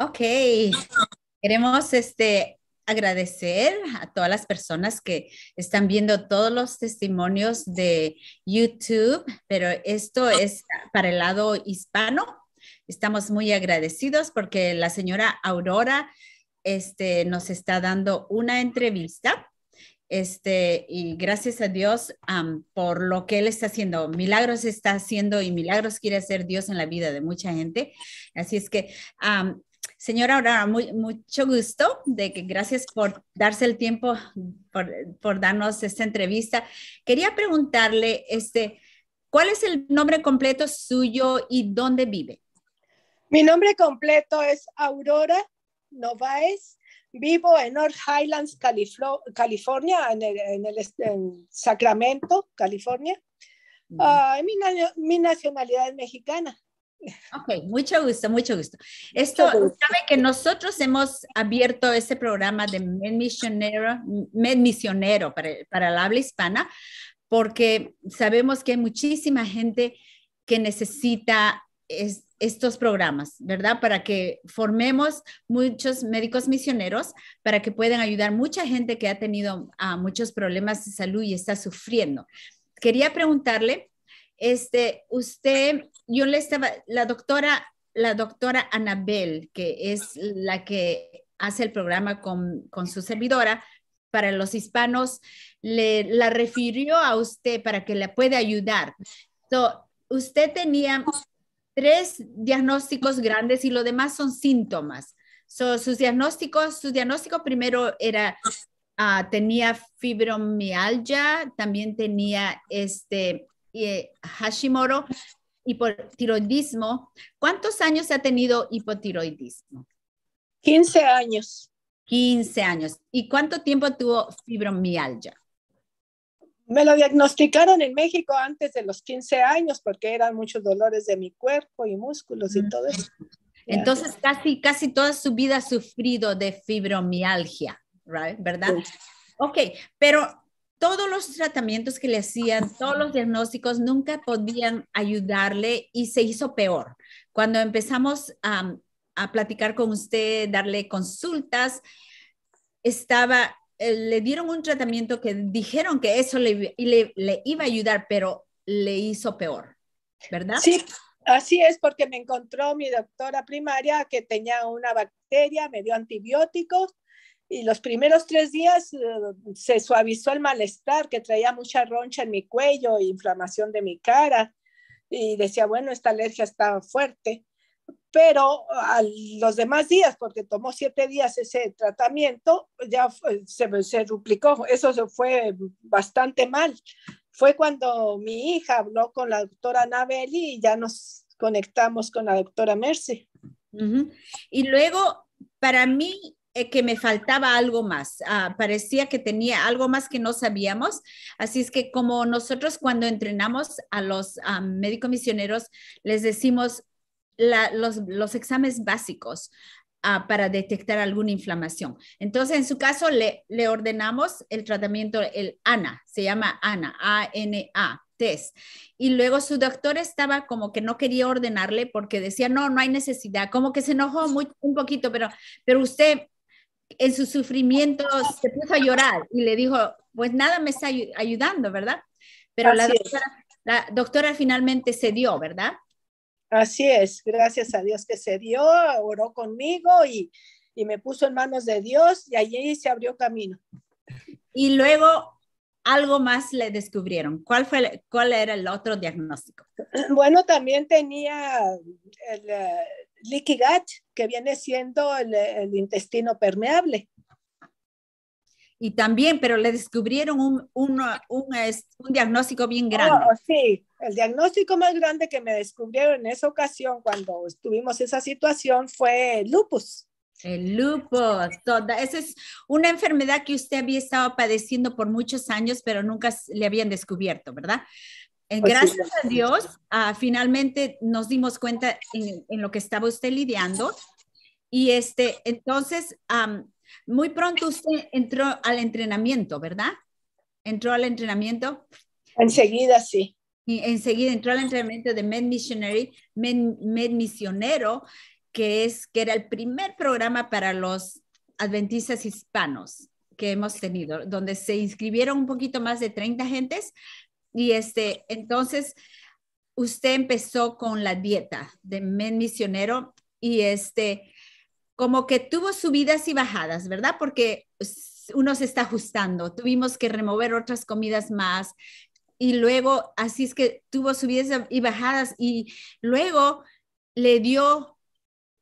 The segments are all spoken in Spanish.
Ok, queremos este, agradecer a todas las personas que están viendo todos los testimonios de YouTube, pero esto es para el lado hispano. Estamos muy agradecidos porque la señora Aurora este, nos está dando una entrevista. Este, y gracias a Dios por lo que Él está haciendo. Milagros está haciendo y milagros quiere hacer Dios en la vida de mucha gente. Así es que Señora Aurora, mucho gusto de que gracias por darse el tiempo, por, darnos esta entrevista. Quería preguntarle, este, ¿cuál es el nombre completo suyo y dónde vive? Mi nombre completo es Aurora Novaez. Vivo en North Highlands, California, en, el, Sacramento, California. Ah, mi nacionalidad es mexicana. Ok, mucho gusto, mucho gusto. Esto, sabe que nosotros hemos abierto este programa de Med Misionero, Misionero para, el habla hispana, porque sabemos que hay muchísima gente que necesita estos programas, ¿verdad? Para que formemos muchos médicos misioneros, para que puedan ayudar mucha gente que ha tenido ah, muchos problemas de salud y está sufriendo. Quería preguntarle este, usted, yo le estaba, la doctora, la doctora Anabel, que es la que hace el programa con, su servidora para los hispanos, le, la refirió a usted para que la pueda ayudar. usted tenía tres diagnósticos grandes y lo demás son síntomas. So, sus diagnósticos, su diagnóstico primero era, ah, tenía fibromialgia, también tenía este, y eh, Hashimoto, hipotiroidismo. ¿Cuántos años ha tenido hipotiroidismo? 15 años. 15 años. ¿Y cuánto tiempo tuvo fibromialgia? Me lo diagnosticaron en México antes de los 15 años porque eran muchos dolores de mi cuerpo y músculos y todo eso. Entonces casi, casi toda su vida ha sufrido de fibromialgia, ¿verdad? Ok, pero todos los tratamientos que le hacían, todos los diagnósticos nunca podían ayudarle y se hizo peor. Cuando empezamos a platicar con usted, darle consultas, estaba, eh, le dieron un tratamiento que dijeron que eso le, le iba a ayudar, pero le hizo peor, ¿verdad? Sí, Así es, porque me encontró mi doctora primaria que tenía una bacteria, me dio antibióticos y los primeros tres días eh, se suavizó el malestar, que traía mucha roncha en mi cuello, inflamación de mi cara, y decía, bueno, esta alergia está fuerte, pero a los demás días, porque tomó siete días ese tratamiento, ya eh, se, se duplicó, eso se fue bastante mal. Fue cuando mi hija habló con la doctora Anabeli y ya nos conectamos con la doctora Merce. Y luego, para mí, eh, que me faltaba algo más. Ah, parecía que tenía algo más que no sabíamos. Así es que como nosotros cuando entrenamos a los médicos misioneros, les decimos los, los, exámenes básicos ah, para detectar alguna inflamación. Entonces, en su caso, le, le ordenamos el tratamiento, el ANA, se llama ANA, A-N-A test. Y luego su doctor estaba como que no quería ordenarle porque decía, no, no hay necesidad, como que se enojó muy, un poquito, pero, pero usted en su sufrimiento se puso a llorar y le dijo, pues nada me está ayudando, ¿verdad? Pero la doctora, la doctora, finalmente se dio, ¿verdad? Así es, gracias a Dios que se dio, oró conmigo y, y me puso en manos de Dios y allí se abrió camino. Y luego algo más le descubrieron. ¿Cuál, fue, cuál era el otro diagnóstico? Bueno, también tenía el uh, que viene siendo el, intestino permeable. Y también, pero le descubrieron un, un, un, diagnóstico bien oh, grande. Oh, sí, el diagnóstico más grande que me descubrieron en esa ocasión cuando tuvimos esa situación fue lupus. El lupus, toda. Esa es una enfermedad que usted había estado padeciendo por muchos años, pero nunca le habían descubierto, ¿verdad? Eh, pues gracias a Dios, ah, finalmente nos dimos cuenta en, lo que estaba usted lidiando. Y este, entonces, muy pronto usted entró al entrenamiento, ¿verdad? ¿Entró al entrenamiento? Enseguida, sí. Y enseguida entró al entrenamiento de Med Missionary, Med, Misionero, que, es, que era el primer programa para los adventistas hispanos que hemos tenido, donde se inscribieron un poquito más de 30 gentes, y este, entonces, usted empezó con la dieta de men misionero y este, como que tuvo subidas y bajadas, ¿verdad? Porque uno se está ajustando, tuvimos que remover otras comidas más y luego, así es que tuvo subidas y bajadas y luego le dio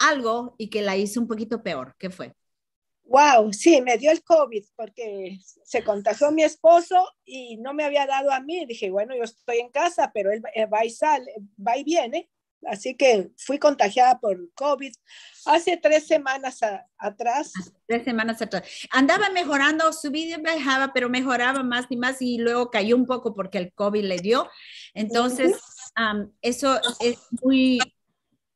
algo y que la hizo un poquito peor, ¿qué fue? Wow, sí, me dio el COVID porque se contagió mi esposo y no me había dado a mí. Dije, bueno, yo estoy en casa, pero él va eh, y sale, va y viene. Así que fui contagiada por COVID hace tres semanas atrás. Tres semanas atrás. Andaba mejorando, subía y bajaba, pero mejoraba más y más y luego cayó un poco porque el COVID le dio. Entonces, eso es muy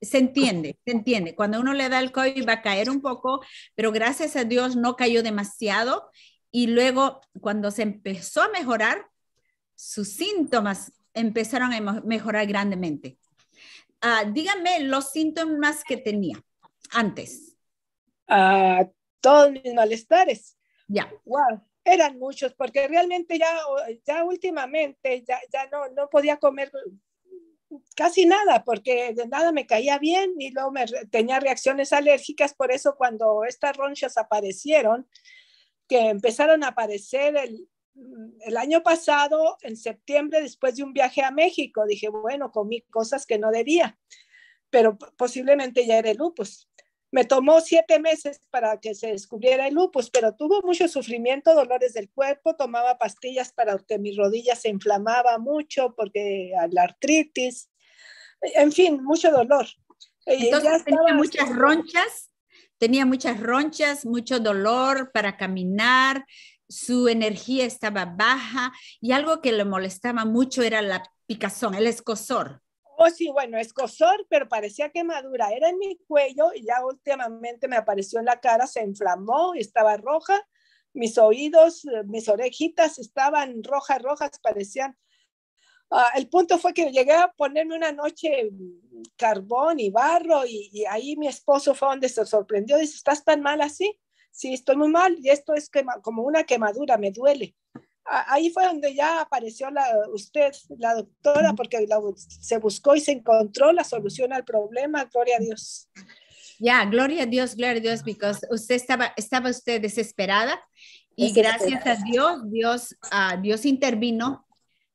se entiende, se entiende. Cuando uno le da el COVID va a caer un poco, pero gracias a Dios no cayó demasiado. Y luego, cuando se empezó a mejorar, sus síntomas empezaron a mejorar grandemente. Ah, dígame los síntomas que tenía antes. Ah, todos mis malestares. Ya. Eran muchos, porque realmente ya, ya últimamente ya, ya no, no podía comer casi nada, porque de nada me caía bien y luego me, tenía reacciones alérgicas, por eso cuando estas ronchas aparecieron, que empezaron a aparecer mm, el, año pasado, en septiembre, después de un viaje a México, dije, bueno, comí cosas que no debía, pero posiblemente ya era lupus. Me tomó siete meses para que se descubriera el lupus, pero tuvo mucho sufrimiento, dolores del cuerpo, tomaba pastillas para que mi rodilla se inflamaba mucho porque la artritis, en fin, mucho dolor. Entonces tenía muchas ronchas, tenía muchas ronchas, mucho dolor para caminar, su energía estaba baja y algo que le molestaba mucho era la picazón, el escosor. Oh, sí, bueno, cosor, pero parecía quemadura. Era en mi cuello y ya últimamente me apareció en la cara, se inflamó, estaba roja. Mis oídos, eh, mis orejitas estaban rojas, rojas, parecían. Ah, el punto fue que llegué a ponerme una noche mm, carbón y barro y, ahí mi esposo fue donde se sorprendió. Dice, ¿estás tan mal así? Sí, estoy muy mal y esto es como una quemadura, me duele ahí fue donde ya apareció la, usted, la doctora, porque se buscó y se encontró la solución al problema, gloria a Dios. Ya, gloria a Dios, gloria a Dios, porque usted estaba, estaba usted desesperada y gracias a Dios, Dios, Dios intervino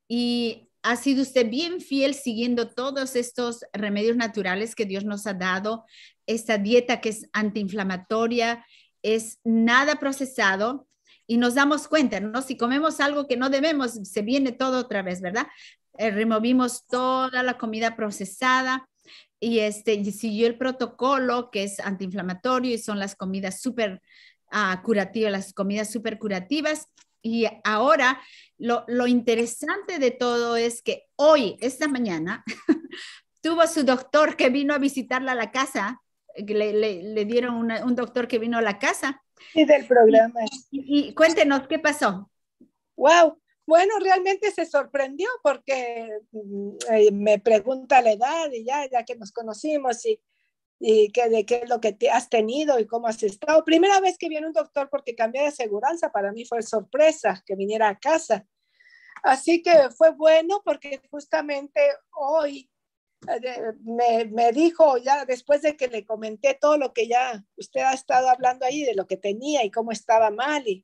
y ha sido usted bien fiel siguiendo todos estos remedios naturales que Dios nos ha dado, esta dieta que es antiinflamatoria, es nada procesado, y nos damos cuenta, ¿no? Si comemos algo que no debemos, se viene todo otra vez, ¿verdad? Eh, removimos toda la comida procesada y, este, siguió el protocolo que es antiinflamatorio y son las comidas súper ah, curativas, las comidas súper curativas. Y ahora lo, lo interesante de todo es que hoy, esta mañana, tuvo su doctor que vino a visitarla a la casa, le, le, dieron un doctor que vino a la casa y del programa. Y, cuéntenos, ¿qué pasó? Wow. Bueno, realmente se sorprendió porque mm, eh, me pregunta la edad y ya, ya que nos conocimos y, y que, de qué es lo que te has tenido y cómo has estado. Primera vez que viene un doctor porque cambié de aseguranza, para mí fue sorpresa que viniera a casa. Así que fue bueno porque justamente hoy me, me, dijo ya después de que le comenté todo lo que ya usted ha estado hablando ahí de lo que tenía y cómo estaba mal y,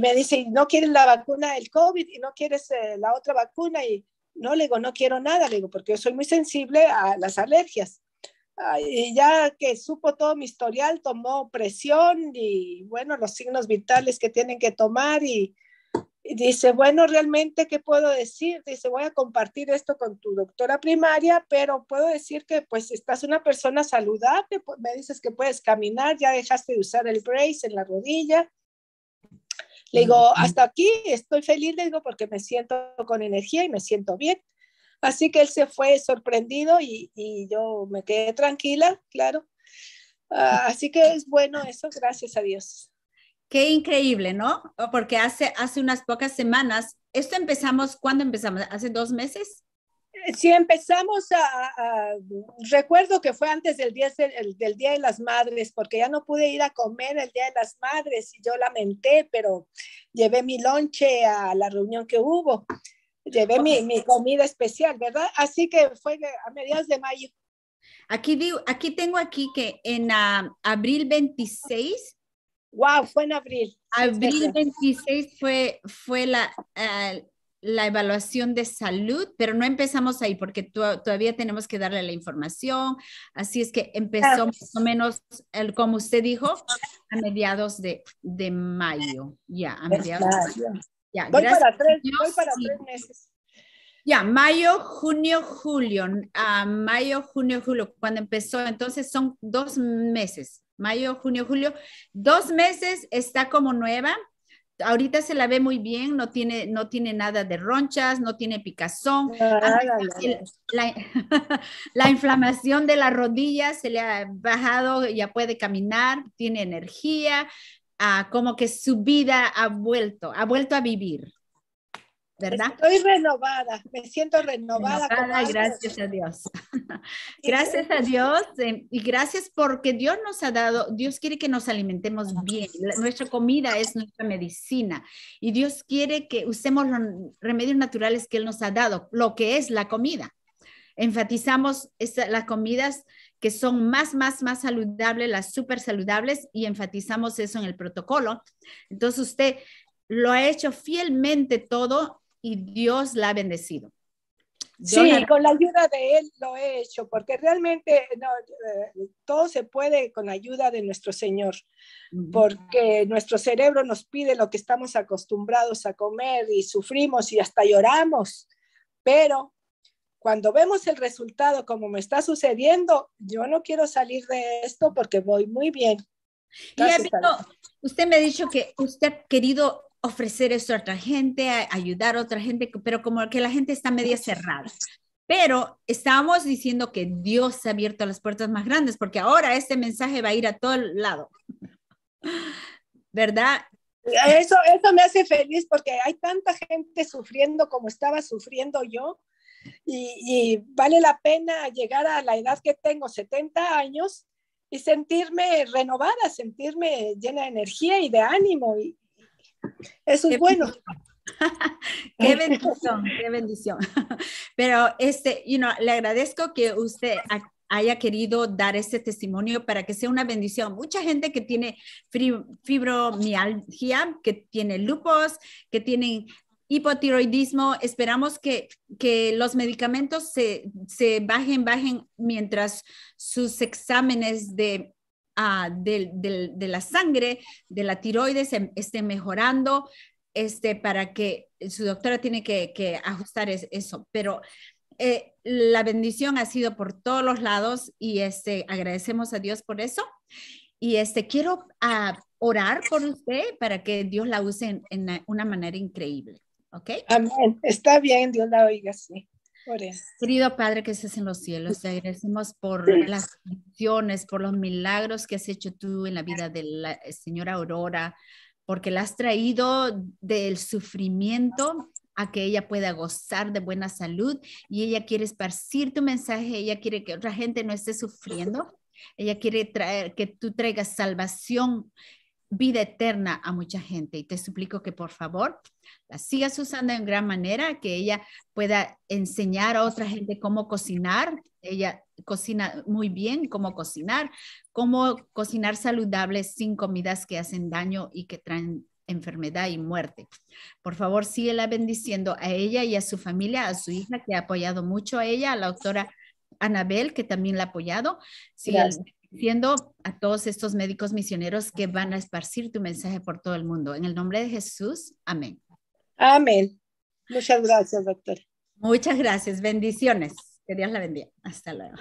me dice, ¿no quieres la vacuna del COVID y no quieres eh, la otra vacuna? Y no le digo, no quiero nada, le digo, porque yo soy muy sensible a las alergias. Ah, y ya que supo todo mi historial, tomó presión y bueno, los signos vitales que tienen que tomar y, dice, bueno, realmente, ¿qué puedo decir? Dice, voy a compartir esto con tu doctora primaria, pero puedo decir que pues estás una persona saludable, me dices que puedes caminar, ya dejaste de usar el brace en la rodilla. Le digo, hasta aquí estoy feliz, le digo, porque me siento con energía y me siento bien. Así que él se fue sorprendido y, yo me quedé tranquila, claro. Ah, así que es bueno eso, gracias a Dios. Qué increíble, ¿no? Porque hace, hace unas pocas semanas, esto empezamos, ¿cuándo empezamos? ¿Hace dos meses? Eh, sí, empezamos a, recuerdo que fue antes del día, del, día de las Madres, porque ya no pude ir a comer el Día de las Madres y yo lamenté, pero llevé mi lonche a la reunión que hubo, llevé mi, mi comida especial, ¿verdad? Así que fue a mediados de mayo. Aquí, digo, aquí tengo aquí que en ah, abril 26 Wow, fue en abril. Abril 26 fue, fue la, eh, la evaluación de salud, pero no empezamos ahí porque todavía tenemos que darle la información. Así es que empezó más o menos, el, como usted dijo, a mediados de, de mayo. Ya, a mediados de mayo. para tres, meses. Ya, mayo, junio, julio, a ah, mayo, junio, julio, cuando empezó, entonces son dos meses mayo, junio, julio, dos meses está como nueva. Ahorita se la ve muy bien, no tiene, no tiene nada de ronchas, no tiene picazón. Ah, la, inflamación de las rodillas se le ha bajado, ya puede caminar, tiene energía, ah, como que su vida ha vuelto, ha vuelto a vivir. ¿verdad? Estoy renovada, me siento renovada. gracias a Dios. gracias a Dios eh, y gracias porque Dios nos ha dado, Dios quiere que nos alimentemos bien. nuestra comida es nuestra medicina y Dios quiere que usemos los remedios naturales que Él nos ha dado, lo que es la comida. Enfatizamos las comidas que son más, más, más saludables, las súper saludables, y enfatizamos eso en el protocolo. Entonces usted lo ha hecho fielmente todo y Dios la ha bendecido. sí, con la ayuda de Él lo he hecho, porque realmente eh, todo se puede con la ayuda de nuestro Señor, porque nuestro cerebro nos pide lo que estamos acostumbrados a comer y sufrimos y hasta lloramos, pero cuando vemos el resultado como me está sucediendo, yo no quiero salir de esto porque voy muy bien. Y amigo, usted me ha dicho que usted ha querido ofrecer eso a otra gente, ayudar a otra gente, pero como que la gente está media cerrada. Pero estábamos diciendo que Dios ha abierto las puertas más grandes, porque ahora este mensaje va a ir a todo el lado. ¿Verdad? Eso, eso me hace feliz porque hay tanta gente sufriendo como estaba sufriendo yo. Y, y, vale la pena llegar a la edad que tengo, 70 años, y sentirme renovada, sentirme llena de energía y de ánimo. Y, eso es bueno. qué bendición, qué bendición. Pero este, you know, le agradezco que usted haya querido dar este testimonio para que sea una bendición. Mucha gente que tiene fibromialgia, que tiene lupus, que tiene hipotiroidismo, esperamos que, que los medicamentos se, se bajen, bajen mientras sus exámenes de Ah, de, la sangre, de la tiroides esté mejorando, este, para que su doctora tiene que, ajustar eso. Pero eh, la bendición ha sido por todos los lados y este, agradecemos a Dios por eso. Y este, quiero ah, orar por usted para que Dios la use en, una manera increíble. ¿Ok? Amén. Está bien, Dios la oiga, sí. Querido Padre que estás en los cielos, te agradecemos por las bendiciones, por los milagros que has hecho tú en la vida de la eh, señora Aurora, porque la has traído del sufrimiento a que ella pueda gozar de buena salud y ella quiere esparcir tu mensaje, ella quiere que otra gente no esté sufriendo, ella quiere traer que tú traigas salvación vida eterna a mucha gente. Y te suplico que por favor la sigas usando en gran manera, que ella pueda enseñar a otra gente cómo cocinar. Ella cocina muy bien cómo cocinar, cómo cocinar saludable sin comidas que hacen daño y que traen enfermedad y muerte. Por favor, síguela bendiciendo a ella y a su familia, a su hija que ha apoyado mucho a ella, a la doctora Anabel que también la ha apoyado. Siendo a todos estos médicos misioneros que van a esparcir tu mensaje por todo el mundo. En el nombre de Jesús, amén. Amén. Muchas gracias, doctor. Muchas gracias. Bendiciones. Que Dios la bendiga. Hasta luego.